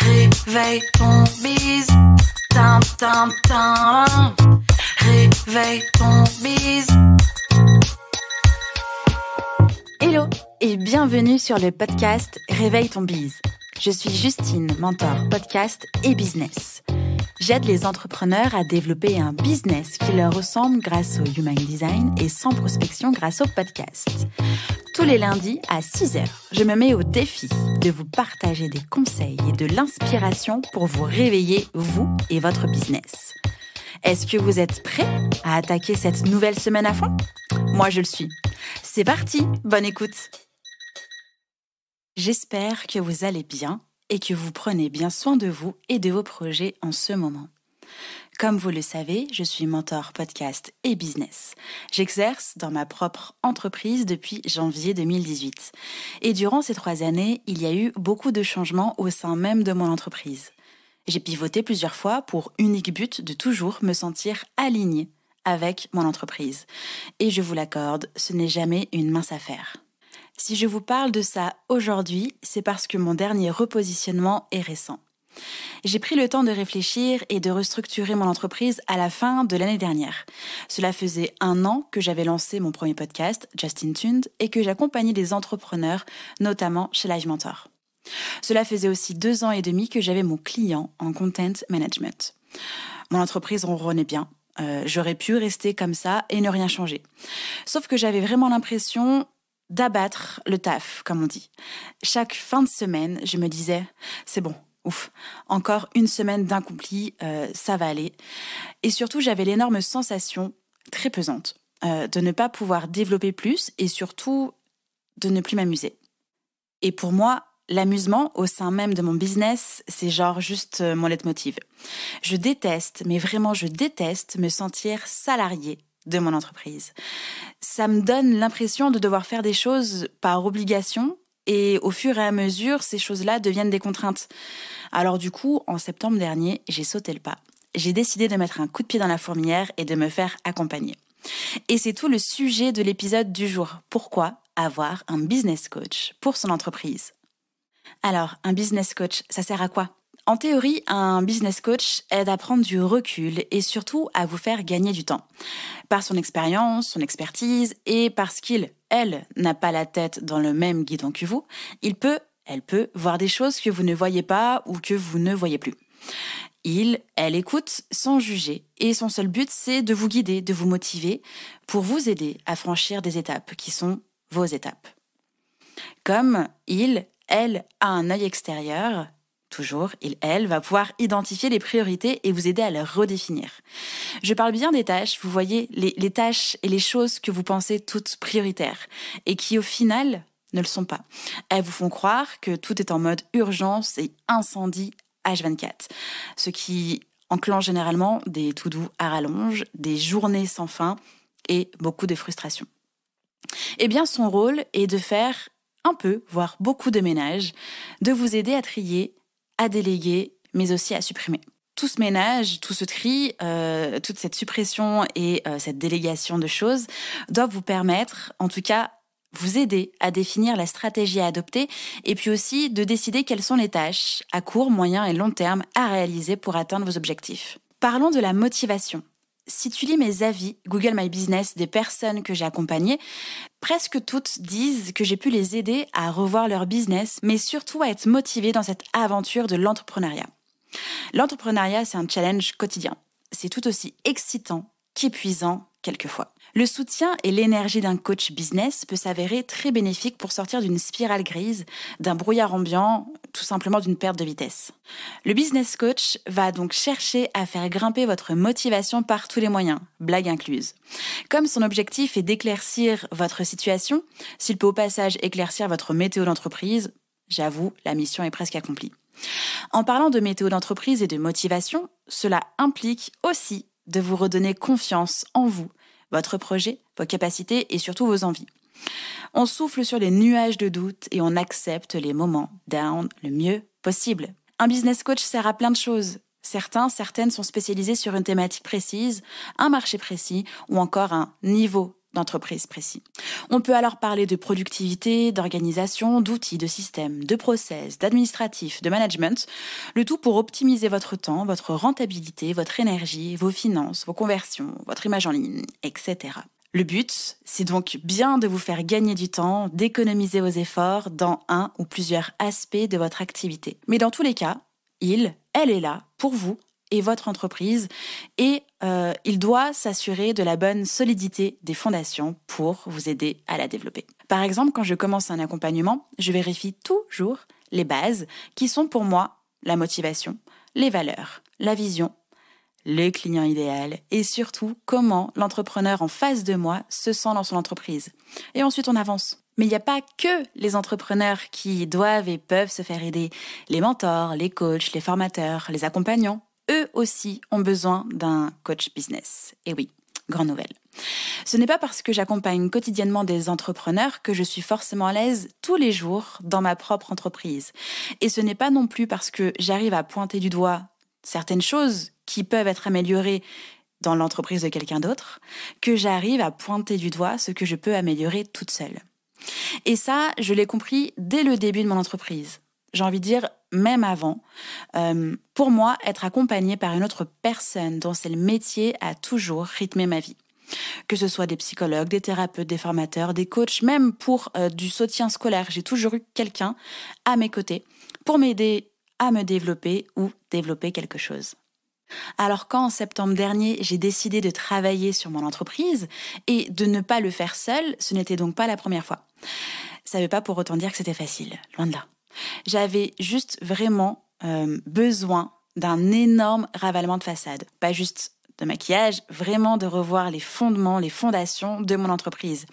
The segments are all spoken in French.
Réveille ton bise, Réveille ton bise. Hello et bienvenue sur le podcast Réveille ton bise. Je suis Justine, mentor podcast et business. J'aide les entrepreneurs à développer un business qui leur ressemble grâce au Human Design et sans prospection grâce au podcast. Tous les lundis à 6h, je me mets au défi de vous partager des conseils et de l'inspiration pour vous réveiller, vous et votre business. Est-ce que vous êtes prêt à attaquer cette nouvelle semaine à fond Moi, je le suis. C'est parti, bonne écoute J'espère que vous allez bien et que vous prenez bien soin de vous et de vos projets en ce moment. Comme vous le savez, je suis mentor podcast et business. J'exerce dans ma propre entreprise depuis janvier 2018. Et durant ces trois années, il y a eu beaucoup de changements au sein même de mon entreprise. J'ai pivoté plusieurs fois pour unique but de toujours me sentir aligné avec mon entreprise. Et je vous l'accorde, ce n'est jamais une mince affaire. Si je vous parle de ça aujourd'hui, c'est parce que mon dernier repositionnement est récent. J'ai pris le temps de réfléchir et de restructurer mon entreprise à la fin de l'année dernière. Cela faisait un an que j'avais lancé mon premier podcast, Justin tunes et que j'accompagnais des entrepreneurs, notamment chez Live Mentor. Cela faisait aussi deux ans et demi que j'avais mon client en content management. Mon entreprise ronronnait bien. Euh, j'aurais pu rester comme ça et ne rien changer. Sauf que j'avais vraiment l'impression d'abattre le taf, comme on dit. Chaque fin de semaine, je me disais, c'est bon, ouf, encore une semaine d'incompli, euh, ça va aller. Et surtout, j'avais l'énorme sensation, très pesante, euh, de ne pas pouvoir développer plus et surtout de ne plus m'amuser. Et pour moi, L'amusement au sein même de mon business, c'est genre juste euh, mon leitmotiv. Je déteste, mais vraiment je déteste me sentir salarié de mon entreprise. Ça me donne l'impression de devoir faire des choses par obligation et au fur et à mesure, ces choses-là deviennent des contraintes. Alors du coup, en septembre dernier, j'ai sauté le pas. J'ai décidé de mettre un coup de pied dans la fourmilière et de me faire accompagner. Et c'est tout le sujet de l'épisode du jour. Pourquoi avoir un business coach pour son entreprise Alors, un business coach, ça sert à quoi en théorie, un business coach aide à prendre du recul et surtout à vous faire gagner du temps. Par son expérience, son expertise et parce qu'il, elle, n'a pas la tête dans le même guidon que vous, il peut, elle peut voir des choses que vous ne voyez pas ou que vous ne voyez plus. Il, elle écoute sans juger et son seul but c'est de vous guider, de vous motiver pour vous aider à franchir des étapes qui sont vos étapes. Comme il, elle a un œil extérieur, toujours, il, elle, va pouvoir identifier les priorités et vous aider à les redéfinir. Je parle bien des tâches, vous voyez, les, tâches et les choses que vous pensez toutes prioritaires et qui au final ne le sont pas. Elles vous font croire que tout est en mode urgence et incendie H24, ce qui enclenche généralement des tout doux à rallonge, des journées sans fin et beaucoup de frustration. Eh bien, son rôle est de faire un peu, voire beaucoup de ménage, de vous aider à trier à déléguer, mais aussi à supprimer. Tout ce ménage, tout ce tri, euh, toute cette suppression et euh, cette délégation de choses doivent vous permettre, en tout cas, vous aider à définir la stratégie à adopter et puis aussi de décider quelles sont les tâches à court, moyen et long terme à réaliser pour atteindre vos objectifs. Parlons de la motivation si tu lis mes avis Google My Business des personnes que j'ai accompagnées, presque toutes disent que j'ai pu les aider à revoir leur business, mais surtout à être motivées dans cette aventure de l'entrepreneuriat. L'entrepreneuriat, c'est un challenge quotidien. C'est tout aussi excitant qu'épuisant quelquefois. Le soutien et l'énergie d'un coach business peut s'avérer très bénéfique pour sortir d'une spirale grise, d'un brouillard ambiant, tout simplement d'une perte de vitesse. Le business coach va donc chercher à faire grimper votre motivation par tous les moyens, blague incluse. Comme son objectif est d'éclaircir votre situation, s'il peut au passage éclaircir votre météo d'entreprise, j'avoue, la mission est presque accomplie. En parlant de météo d'entreprise et de motivation, cela implique aussi de vous redonner confiance en vous votre projet, vos capacités et surtout vos envies. On souffle sur les nuages de doute et on accepte les moments down le mieux possible. Un business coach sert à plein de choses. Certains, certaines sont spécialisés sur une thématique précise, un marché précis ou encore un niveau entreprise précis. On peut alors parler de productivité, d'organisation, d'outils, de systèmes, de process, d'administratif, de management, le tout pour optimiser votre temps, votre rentabilité, votre énergie, vos finances, vos conversions, votre image en ligne, etc. Le but, c'est donc bien de vous faire gagner du temps, d'économiser vos efforts dans un ou plusieurs aspects de votre activité. Mais dans tous les cas, il, elle est là pour vous et votre entreprise et euh, il doit s'assurer de la bonne solidité des fondations pour vous aider à la développer. Par exemple, quand je commence un accompagnement, je vérifie toujours les bases qui sont pour moi la motivation, les valeurs, la vision, le client idéal et surtout comment l'entrepreneur en face de moi se sent dans son entreprise. Et ensuite, on avance. Mais il n'y a pas que les entrepreneurs qui doivent et peuvent se faire aider. Les mentors, les coachs, les formateurs, les accompagnants, eux aussi ont besoin d'un coach business. Et oui, grande nouvelle. Ce n'est pas parce que j'accompagne quotidiennement des entrepreneurs que je suis forcément à l'aise tous les jours dans ma propre entreprise. Et ce n'est pas non plus parce que j'arrive à pointer du doigt certaines choses qui peuvent être améliorées dans l'entreprise de quelqu'un d'autre que j'arrive à pointer du doigt ce que je peux améliorer toute seule. Et ça, je l'ai compris dès le début de mon entreprise. J'ai envie de dire même avant. Euh, pour moi, être accompagné par une autre personne dont c'est le métier a toujours rythmé ma vie. Que ce soit des psychologues, des thérapeutes, des formateurs, des coachs, même pour euh, du soutien scolaire, j'ai toujours eu quelqu'un à mes côtés pour m'aider à me développer ou développer quelque chose. Alors quand en septembre dernier j'ai décidé de travailler sur mon entreprise et de ne pas le faire seul, ce n'était donc pas la première fois. Ça ne veut pas pour autant dire que c'était facile, loin de là. J'avais juste vraiment euh, besoin d'un énorme ravalement de façade. Pas juste de maquillage, vraiment de revoir les fondements, les fondations de mon entreprise.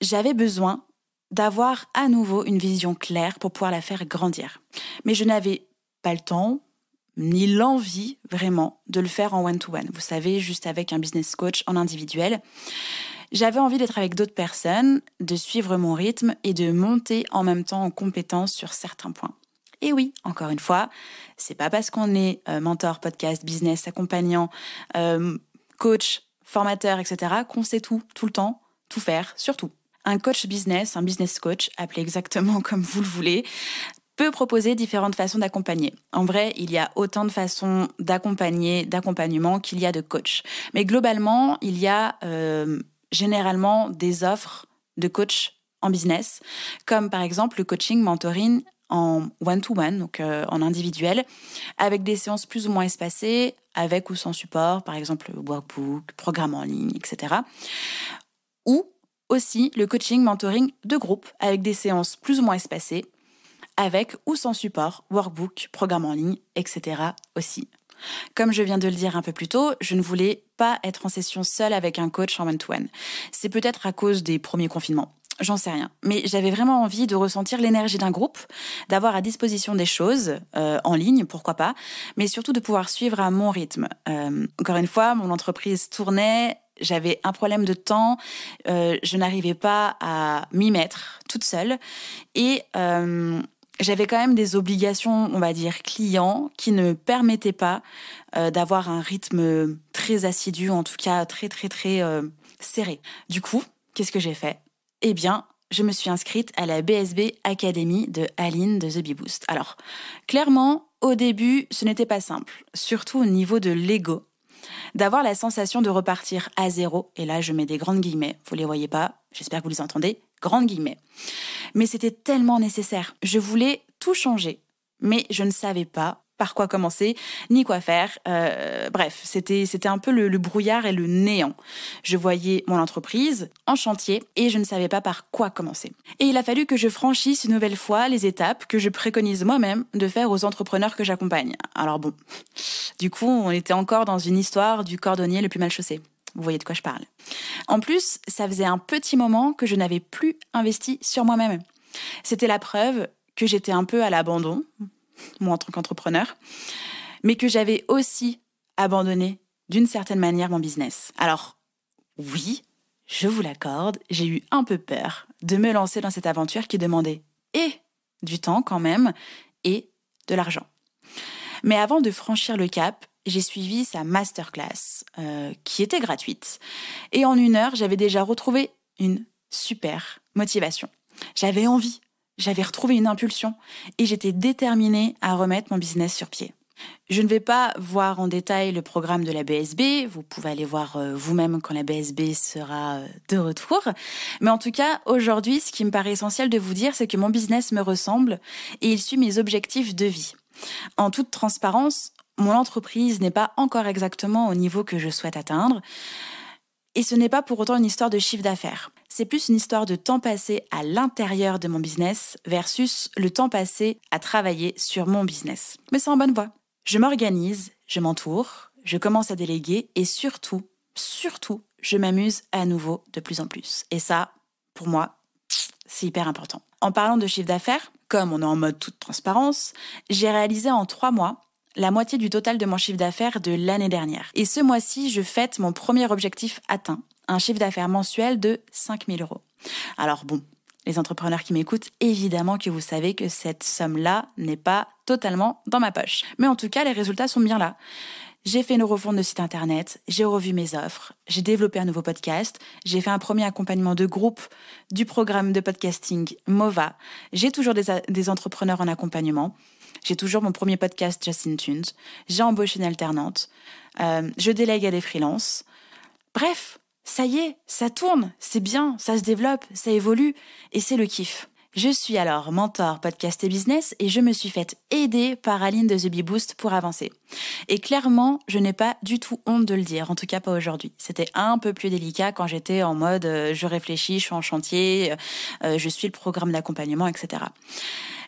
J'avais besoin d'avoir à nouveau une vision claire pour pouvoir la faire grandir. Mais je n'avais pas le temps, ni l'envie vraiment de le faire en one to -one. Vous savez, juste avec un business coach en individuel. J'avais envie d'être avec d'autres personnes, de suivre mon rythme et de monter en même temps en compétence sur certains points. Et oui, encore une fois, c'est pas parce qu'on est euh, mentor, podcast, business, accompagnant, euh, coach, formateur, etc., qu'on sait tout, tout le temps, tout faire, surtout. Un coach business, un business coach, appelé exactement comme vous le voulez, peut proposer différentes façons d'accompagner. En vrai, il y a autant de façons d'accompagner, d'accompagnement qu'il y a de coach. Mais globalement, il y a euh, généralement des offres de coach en business, comme par exemple le coaching mentoring en one-to-one, donc euh, en individuel, avec des séances plus ou moins espacées, avec ou sans support, par exemple workbook, programme en ligne, etc. Ou aussi le coaching mentoring de groupe, avec des séances plus ou moins espacées, avec ou sans support, workbook, programme en ligne, etc. aussi. Comme je viens de le dire un peu plus tôt, je ne voulais pas être en session seule avec un coach en one-to-one. C'est peut-être à cause des premiers confinements. J'en sais rien. Mais j'avais vraiment envie de ressentir l'énergie d'un groupe, d'avoir à disposition des choses, euh, en ligne, pourquoi pas, mais surtout de pouvoir suivre à mon rythme. Euh, encore une fois, mon entreprise tournait, j'avais un problème de temps, euh, je n'arrivais pas à m'y mettre toute seule. Et j'avais quand même des obligations, on va dire, clients qui ne permettaient pas euh, d'avoir un rythme euh, très assidu, en tout cas très très très euh, serré. Du coup, qu'est-ce que j'ai fait Eh bien, je me suis inscrite à la BSB Academy de Aline de The Beboost. Alors, clairement, au début, ce n'était pas simple, surtout au niveau de l'ego. D'avoir la sensation de repartir à zéro, et là je mets des grandes guillemets, vous les voyez pas, j'espère que vous les entendez, Grande guillemets. Mais c'était tellement nécessaire. Je voulais tout changer, mais je ne savais pas par quoi commencer, ni quoi faire. Euh, bref, c'était c'était un peu le, le, brouillard et le néant. Je voyais mon entreprise en chantier et je ne savais pas par quoi commencer. Et il a fallu que je franchisse une nouvelle fois les étapes que je préconise moi-même de faire aux entrepreneurs que j'accompagne. Alors bon, du coup, on était encore dans une histoire du cordonnier le plus mal chaussé. Vous voyez de quoi je parle. En plus, ça faisait un petit moment que je n'avais plus investi sur moi-même. C'était la preuve que j'étais un peu à l'abandon, moi en tant qu'entrepreneur, mais que j'avais aussi abandonné d'une certaine manière mon business. Alors, oui, je vous l'accorde, j'ai eu un peu peur de me lancer dans cette aventure qui demandait et du temps quand même et de l'argent. Mais avant de franchir le cap, j'ai suivi sa masterclass, euh, qui était gratuite. Et en une heure, j'avais déjà retrouvé une super motivation. J'avais envie, j'avais retrouvé une impulsion, et j'étais déterminée à remettre mon business sur pied. Je ne vais pas voir en détail le programme de la BSB, vous pouvez aller voir euh, vous-même quand la BSB sera euh, de retour, mais en tout cas, aujourd'hui, ce qui me paraît essentiel de vous dire, c'est que mon business me ressemble et il suit mes objectifs de vie. En toute transparence, mon entreprise n'est pas encore exactement au niveau que je souhaite atteindre. Et ce n'est pas pour autant une histoire de chiffre d'affaires. C'est plus une histoire de temps passé à l'intérieur de mon business versus le temps passé à travailler sur mon business. Mais c'est en bonne voie. Je m'organise, je m'entoure, je commence à déléguer et surtout, surtout, je m'amuse à nouveau de plus en plus. Et ça, pour moi, c'est hyper important. En parlant de chiffre d'affaires, comme on est en mode toute transparence, j'ai réalisé en trois mois la moitié du total de mon chiffre d'affaires de l'année dernière. Et ce mois-ci, je fête mon premier objectif atteint, un chiffre d'affaires mensuel de 5000 euros. Alors bon, les entrepreneurs qui m'écoutent, évidemment que vous savez que cette somme-là n'est pas totalement dans ma poche. Mais en tout cas, les résultats sont bien là. J'ai fait une refonte de site internet, j'ai revu mes offres, j'ai développé un nouveau podcast, j'ai fait un premier accompagnement de groupe du programme de podcasting MOVA, j'ai toujours des entrepreneurs en accompagnement, j'ai toujours mon premier podcast Justin Tunes. J'ai embauché une alternante. Euh, je délègue à des freelances. Bref, ça y est, ça tourne, c'est bien, ça se développe, ça évolue et c'est le kiff. Je suis alors mentor podcast et business et je me suis faite aider par Aline de The Bee Boost pour avancer. Et clairement, je n'ai pas du tout honte de le dire, en tout cas pas aujourd'hui. C'était un peu plus délicat quand j'étais en mode euh, je réfléchis, je suis en chantier, euh, euh, je suis le programme d'accompagnement, etc.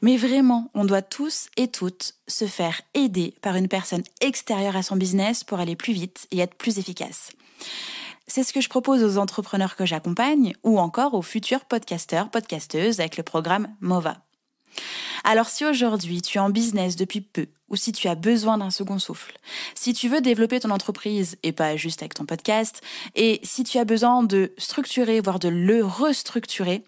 Mais vraiment, on doit tous et toutes se faire aider par une personne extérieure à son business pour aller plus vite et être plus efficace. C'est ce que je propose aux entrepreneurs que j'accompagne ou encore aux futurs podcasteurs, podcasteuses avec le programme MOVA. Alors si aujourd'hui tu es en business depuis peu ou si tu as besoin d'un second souffle, si tu veux développer ton entreprise et pas juste avec ton podcast, et si tu as besoin de structurer, voire de le restructurer,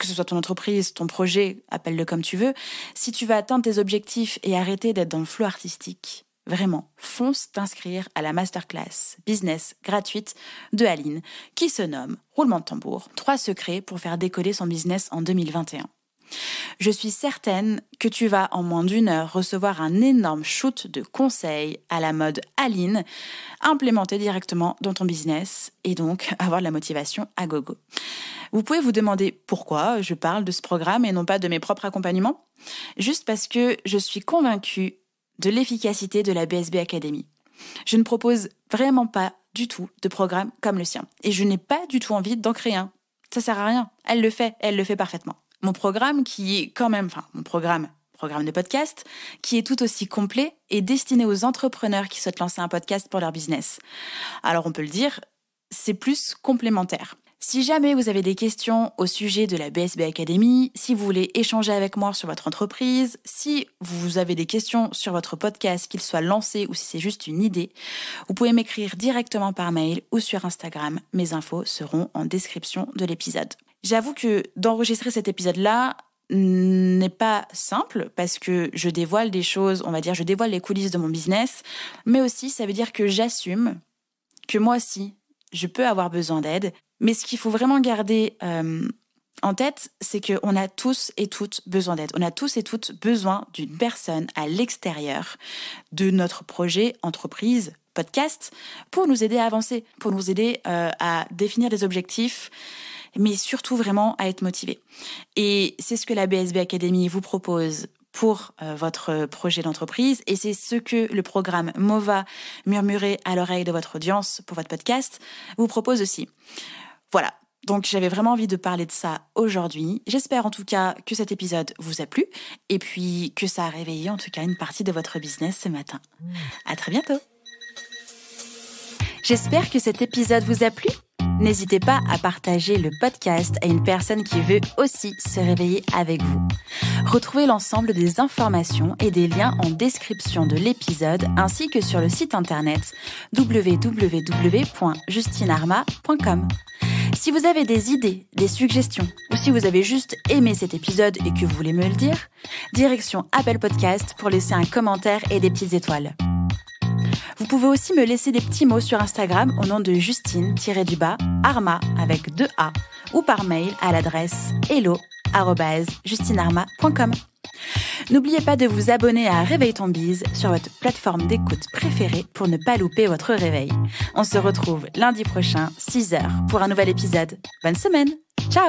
que ce soit ton entreprise, ton projet, appelle-le comme tu veux, si tu veux atteindre tes objectifs et arrêter d'être dans le flot artistique, Vraiment, fonce t'inscrire à la masterclass business gratuite de Aline qui se nomme Roulement de tambour, trois secrets pour faire décoller son business en 2021. Je suis certaine que tu vas en moins d'une heure recevoir un énorme shoot de conseils à la mode Aline, implémentés directement dans ton business et donc avoir de la motivation à gogo. Vous pouvez vous demander pourquoi je parle de ce programme et non pas de mes propres accompagnements Juste parce que je suis convaincue de l'efficacité de la BSB Academy. Je ne propose vraiment pas du tout de programme comme le sien. Et je n'ai pas du tout envie d'en créer un. Ça sert à rien. Elle le fait, elle le fait parfaitement. Mon programme qui est quand même, enfin, mon programme, programme de podcast, qui est tout aussi complet et destiné aux entrepreneurs qui souhaitent lancer un podcast pour leur business. Alors on peut le dire, c'est plus complémentaire. Si jamais vous avez des questions au sujet de la BSB Academy, si vous voulez échanger avec moi sur votre entreprise, si vous avez des questions sur votre podcast, qu'il soit lancé ou si c'est juste une idée, vous pouvez m'écrire directement par mail ou sur Instagram. Mes infos seront en description de l'épisode. J'avoue que d'enregistrer cet épisode-là, n'est pas simple parce que je dévoile des choses, on va dire, je dévoile les coulisses de mon business, mais aussi ça veut dire que j'assume que moi aussi, je peux avoir besoin d'aide mais ce qu'il faut vraiment garder euh, en tête, c'est qu'on a tous et toutes besoin d'aide. On a tous et toutes besoin d'une personne à l'extérieur de notre projet, entreprise, podcast, pour nous aider à avancer, pour nous aider euh, à définir des objectifs, mais surtout vraiment à être motivé. Et c'est ce que la BSB Academy vous propose pour euh, votre projet d'entreprise et c'est ce que le programme MOVA, murmurer à l'oreille de votre audience pour votre podcast, vous propose aussi. Voilà, donc j'avais vraiment envie de parler de ça aujourd'hui. J'espère en tout cas que cet épisode vous a plu et puis que ça a réveillé en tout cas une partie de votre business ce matin. Mmh. À très bientôt. J'espère que cet épisode vous a plu. N'hésitez pas à partager le podcast à une personne qui veut aussi se réveiller avec vous. Retrouvez l'ensemble des informations et des liens en description de l'épisode ainsi que sur le site internet www.justinarma.com. Si vous avez des idées, des suggestions, ou si vous avez juste aimé cet épisode et que vous voulez me le dire, direction Apple Podcast pour laisser un commentaire et des petites étoiles. Vous pouvez aussi me laisser des petits mots sur Instagram au nom de justine du Arma avec 2 A, ou par mail à l'adresse hello.justinarma.com. N'oubliez pas de vous abonner à Réveil ton bise sur votre plateforme d'écoute préférée pour ne pas louper votre réveil. On se retrouve lundi prochain, 6h, pour un nouvel épisode. Bonne semaine Ciao